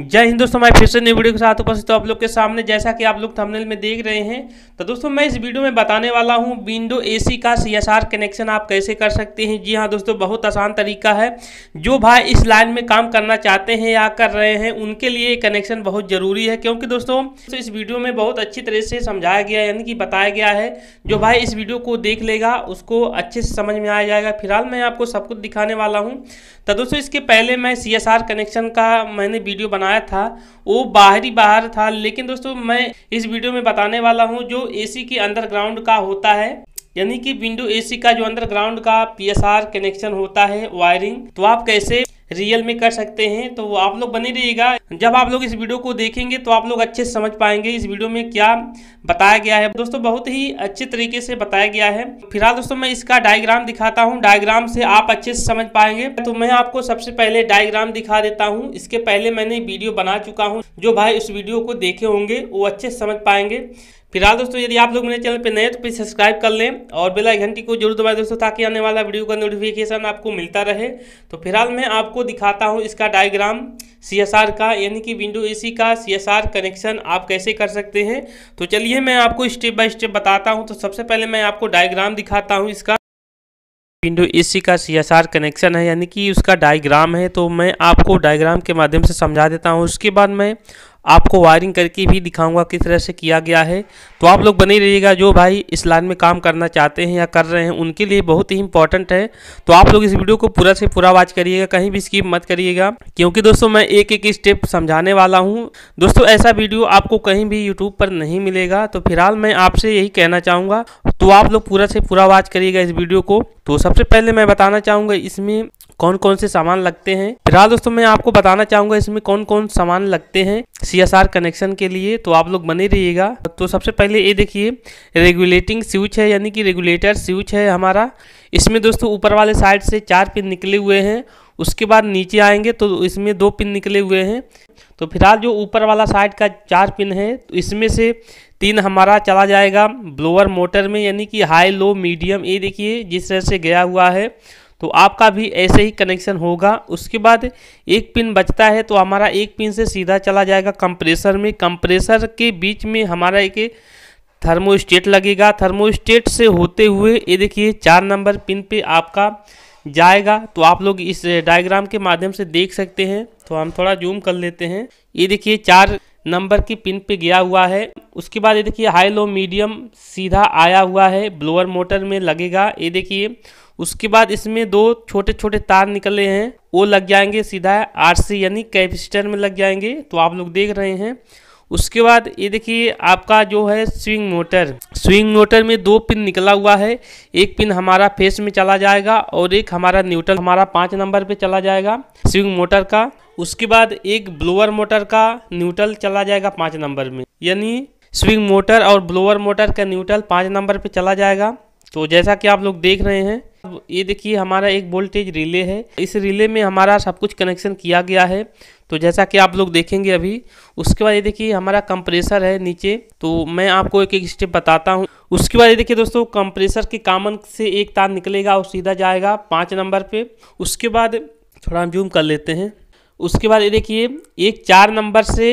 जय हिंद दोस्तों हमारे फिर से न्यू वीडियो के साथ उपस्थित आप लोग के सामने जैसा कि आप लोग थंबनेल में देख रहे हैं तो दोस्तों मैं इस वीडियो में बताने वाला हूं विंडो एसी का सीएसआर कनेक्शन आप कैसे कर सकते हैं जी हाँ दोस्तों बहुत आसान तरीका है जो भाई इस लाइन में काम करना चाहते हैं या कर रहे हैं उनके लिए कनेक्शन बहुत ज़रूरी है क्योंकि दोस्तों तो इस वीडियो में बहुत अच्छी तरह से समझाया गया यानी कि बताया गया है जो भाई इस वीडियो को देख लेगा उसको अच्छे से समझ में आ जाएगा फिलहाल मैं आपको सब कुछ दिखाने वाला हूँ तो दोस्तों इसके पहले मैं सी कनेक्शन का मैंने वीडियो बनाया था वो बाहरी बाहर था लेकिन दोस्तों मैं इस वीडियो में बताने वाला हूँ जो सी के अंडरग्राउंड का होता है यानी कि विंडो एसी का जो अंडरग्राउंड का पीएसआर कनेक्शन होता है वायरिंग तो आप कैसे रियल में कर सकते हैं तो आप लोग बने रहिएगा जब आप लोग इस वीडियो को देखेंगे तो आप लोग अच्छे से समझ पाएंगे इस वीडियो में क्या बताया गया है दोस्तों बहुत ही अच्छे तरीके से बताया गया है फिलहाल दोस्तों मैं इसका डायग्राम दिखाता हूँ डायग्राम से आप अच्छे से समझ पाएंगे तो मैं आपको सबसे पहले डायग्राम दिखा देता हूँ इसके पहले मैंने वीडियो बना चुका हूँ जो भाई उस वीडियो को देखे होंगे वो अच्छे से समझ पाएंगे फिलहाल दोस्तों यदि आप लोग मेरे चैनल पर नए तो प्लीज़ सब्सक्राइब कर लें और बेल घंटी को जरूर दबाएं दोस्तों ताकि आने वाला वीडियो का नोटिफिकेशन आपको मिलता रहे तो फिलहाल मैं आपको दिखाता हूँ इसका डायग्राम सी एस आर का यानी कि विंडो ए सी का सी एस आर कनेक्शन आप कैसे कर सकते हैं तो चलिए मैं आपको स्टेप बाय स्टेप बताता हूँ तो सबसे पहले मैं आपको डायग्राम दिखाता हूँ इसका विंडो ए सी का सी एस आर कनेक्शन है यानी कि उसका डायग्राम है तो मैं आपको डायग्राम के माध्यम से समझा देता हूँ उसके बाद मैं आपको वायरिंग करके भी दिखाऊंगा किस तरह से किया गया है तो आप लोग बने रहिएगा जो भाई इस लाइन में काम करना चाहते हैं या कर रहे हैं उनके लिए बहुत ही इंपॉर्टेंट है तो आप लोग इस वीडियो को पूरा से पूरा वॉच करिएगा कहीं भी स्किप मत करिएगा क्योंकि दोस्तों मैं एक एक स्टेप समझाने वाला हूँ दोस्तों ऐसा वीडियो आपको कहीं भी यूट्यूब पर नहीं मिलेगा तो फिलहाल मैं आपसे यही कहना चाहूँगा तो आप लोग पूरा से पूरा वॉच करिएगा इस वीडियो को तो सबसे पहले मैं बताना चाहूँगा इसमें कौन कौन से सामान लगते हैं फिलहाल दोस्तों मैं आपको बताना चाहूंगा इसमें कौन कौन सामान लगते हैं सीएसआर कनेक्शन के लिए तो आप लोग बने रहिएगा तो सबसे पहले ये देखिए रेगुलेटिंग स्विच है यानी कि रेगुलेटर स्विच है हमारा इसमें दोस्तों ऊपर वाले साइड से चार पिन निकले हुए हैं उसके बाद नीचे आएंगे तो इसमें दो पिन निकले हुए हैं तो फिलहाल जो ऊपर वाला साइड का चार पिन है तो इसमें से तीन हमारा चला जाएगा ब्लोअर मोटर में यानी कि हाई लो मीडियम ये देखिए जिस तरह से गया हुआ है तो आपका भी ऐसे ही कनेक्शन होगा उसके बाद एक पिन बचता है तो हमारा एक पिन से सीधा चला जाएगा कंप्रेसर में कंप्रेसर के बीच में हमारा एक थर्मोस्टेट लगेगा थर्मोस्टेट से होते हुए ये देखिए चार नंबर पिन पे आपका जाएगा तो आप लोग इस डायग्राम के माध्यम से देख सकते हैं तो हम थोड़ा जूम कर लेते हैं ये देखिए चार नंबर की पिन पे गया हुआ है उसके बाद ये देखिए हाई लो मीडियम सीधा आया हुआ है ब्लोअर मोटर में लगेगा ये देखिए उसके बाद इसमें दो छोटे छोटे तार निकले हैं वो लग जाएंगे सीधा आरसी यानी कैपेसिटर में लग जाएंगे तो आप लोग देख रहे हैं उसके बाद ये देखिए आपका जो है स्विंग मोटर स्विंग मोटर में दो पिन निकला हुआ है एक पिन हमारा फेस में चला जाएगा और एक हमारा न्यूट्रल हमारा पाँच नंबर पे चला जाएगा स्विंग मोटर का उसके बाद एक ब्लोअर मोटर का न्यूट्रल चला जाएगा पाँच नंबर में यानी स्विंग मोटर और ब्लोअर मोटर का न्यूट्रल पाँच नंबर पर चला जाएगा तो जैसा कि आप लोग देख रहे हैं ये देखिए हमारा एक वोल्टेज रिले है इस रिले में हमारा सब कुछ कनेक्शन किया गया है तो जैसा कि आप लोग देखेंगे अभी उसके बाद ये देखिए हमारा कंप्रेसर है नीचे तो मैं आपको एक एक स्टेप बताता हूँ उसके बाद ये देखिए दोस्तों कंप्रेसर के कामन से एक तार निकलेगा और सीधा जाएगा पाँच नंबर पे उसके बाद थोड़ा हम जूम कर लेते हैं उसके बाद ये देखिए एक चार नंबर से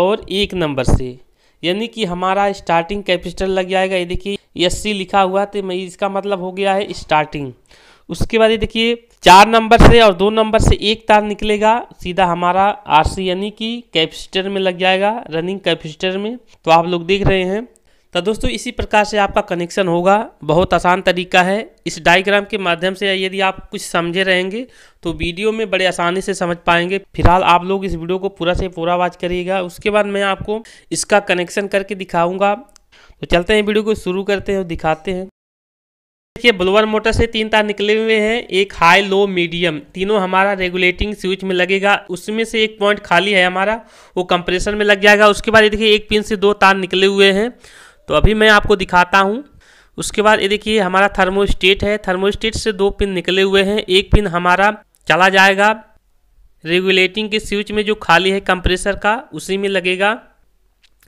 और एक नंबर से यानी कि हमारा स्टार्टिंग कैपेसिटर लग जाएगा ये देखिए एस सी लिखा हुआ तो मैं इसका मतलब हो गया है स्टार्टिंग उसके बाद ये देखिए चार नंबर से और दो नंबर से एक तार निकलेगा सीधा हमारा आर सी यानी कि कैपेसिटर में लग जाएगा रनिंग कैपेसिटर में तो आप लोग देख रहे हैं तो दोस्तों इसी प्रकार से आपका कनेक्शन होगा बहुत आसान तरीका है इस डायग्राम के माध्यम से यदि आप कुछ समझे रहेंगे तो वीडियो में बड़े आसानी से समझ पाएंगे फिलहाल आप लोग इस वीडियो को पूरा से पूरा वाच करिएगा उसके बाद मैं आपको इसका कनेक्शन करके दिखाऊंगा तो चलते हैं वीडियो को शुरू करते हैं और दिखाते हैं देखिए ब्लोअर मोटर से तीन तार निकले हुए हैं एक हाई लो मीडियम तीनों हमारा रेगुलेटिंग स्विच में लगेगा उसमें से एक पॉइंट खाली है हमारा वो कंप्रेसर में लग जाएगा उसके बाद ये देखिए एक पिन से दो तार निकले हुए हैं तो अभी मैं आपको दिखाता हूँ उसके बाद ये देखिए हमारा थर्मोस्टेट है थर्मोस्टेट से दो पिन निकले हुए हैं एक पिन हमारा चला जाएगा रेगुलेटिंग के स्विच में जो खाली है कंप्रेसर का उसी में लगेगा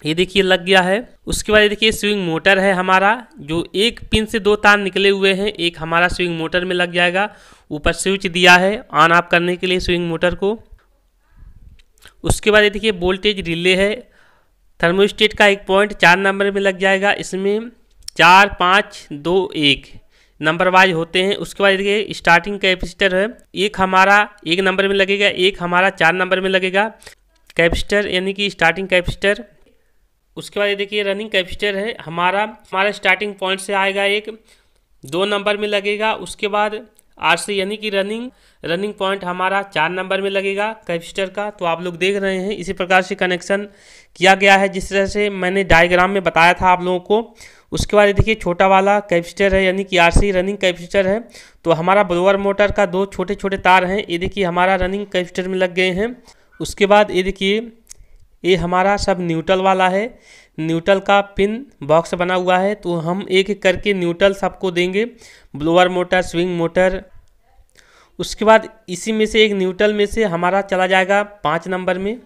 ये देखिए लग गया है उसके बाद ये देखिए स्विंग मोटर है हमारा जो एक पिन से दो तार निकले हुए हैं एक हमारा स्विंग मोटर में लग जाएगा ऊपर स्विच दिया है ऑन ऑफ करने के लिए स्विंग मोटर को उसके बाद ये देखिए वोल्टेज रिले है थर्मोस्टेट का एक पॉइंट चार नंबर में लग जाएगा इसमें चार पाँच दो एक नंबर वाइज होते हैं उसके बाद देखिए स्टार्टिंग कैपेसिटर है एक हमारा एक नंबर में लगेगा एक हमारा चार नंबर में लगेगा कैपेसिटर यानी कि स्टार्टिंग कैपेसिटर उसके बाद ये देखिए रनिंग कैपेसिटर है हमारा हमारा स्टार्टिंग पॉइंट से आएगा एक दो नंबर में लगेगा उसके बाद आर से यानी कि रनिंग रनिंग पॉइंट हमारा चार नंबर में लगेगा कैपेसिटर का तो आप लोग देख रहे हैं इसी प्रकार से कनेक्शन किया गया है जिस तरह से मैंने डायग्राम में बताया था आप लोगों को उसके बाद देखिए छोटा वाला कैपेसिटर है यानी कि आरसी रनिंग कैपेसिटर है तो हमारा ब्लोअर मोटर का दो छोटे छोटे तार हैं ये देखिए हमारा रनिंग कैपेसिटर में लग गए हैं उसके बाद ये देखिए ये हमारा सब न्यूट्रल वाला है न्यूट्रल का पिन बॉक्स बना हुआ है तो हम एक एक करके न्यूट्रल सबको देंगे ब्लोअर मोटर स्विंग मोटर उसके बाद इसी में से एक न्यूट्रल में से हमारा चला जाएगा पाँच नंबर में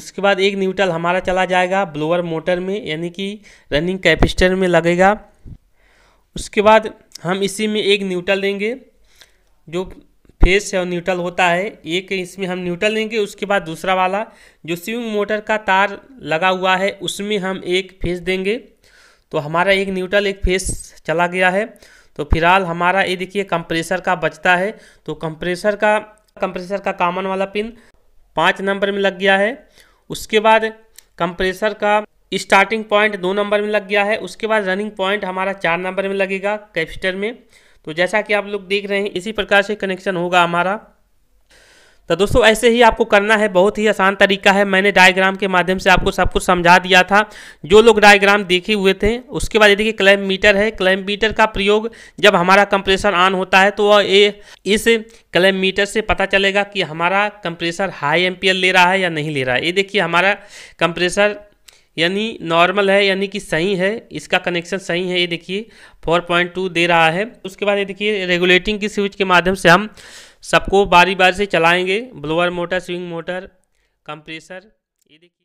उसके बाद एक न्यूट्रल हमारा चला जाएगा ब्लोअर मोटर में यानी कि रनिंग कैपेसिटर में लगेगा उसके बाद हम इसी में एक न्यूट्रल देंगे जो फेस है और न्यूट्रल होता है एक इसमें हम न्यूट्रल लेंगे उसके बाद दूसरा वाला जो स्विंग मोटर का तार लगा हुआ है उसमें हम एक फेस देंगे तो हमारा एक न्यूट्रल एक फेस चला गया है तो फिलहाल हमारा ये देखिए कंप्रेसर का बचता है तो कंप्रेसर का कंप्रेसर का कॉमन वाला पिन पाँच नंबर में लग गया है उसके बाद कंप्रेसर का स्टार्टिंग पॉइंट दो नंबर में लग गया है उसके बाद रनिंग पॉइंट हमारा चार नंबर में लगेगा कैपेसिटर में तो जैसा कि आप लोग देख रहे हैं इसी प्रकार से कनेक्शन होगा हमारा तो दोस्तों ऐसे ही आपको करना है बहुत ही आसान तरीका है मैंने डायग्राम के माध्यम से आपको सब कुछ समझा दिया था जो लोग डायग्राम देखे हुए थे उसके बाद ये देखिए क्लैम मीटर है क्लैम मीटर का प्रयोग जब हमारा कंप्रेसर ऑन होता है तो ये इस क्लैम मीटर से पता चलेगा कि हमारा कंप्रेसर हाई एम ले रहा है या नहीं ले रहा है ये देखिए हमारा कंप्रेसर यानी नॉर्मल है यानी कि सही है इसका कनेक्शन सही है ये देखिए 4.2 दे रहा है उसके बाद ये देखिए रेगुलेटिंग की स्विच के माध्यम से हम सबको बारी बारी से चलाएंगे blower motor swing motor compressor ये देखिए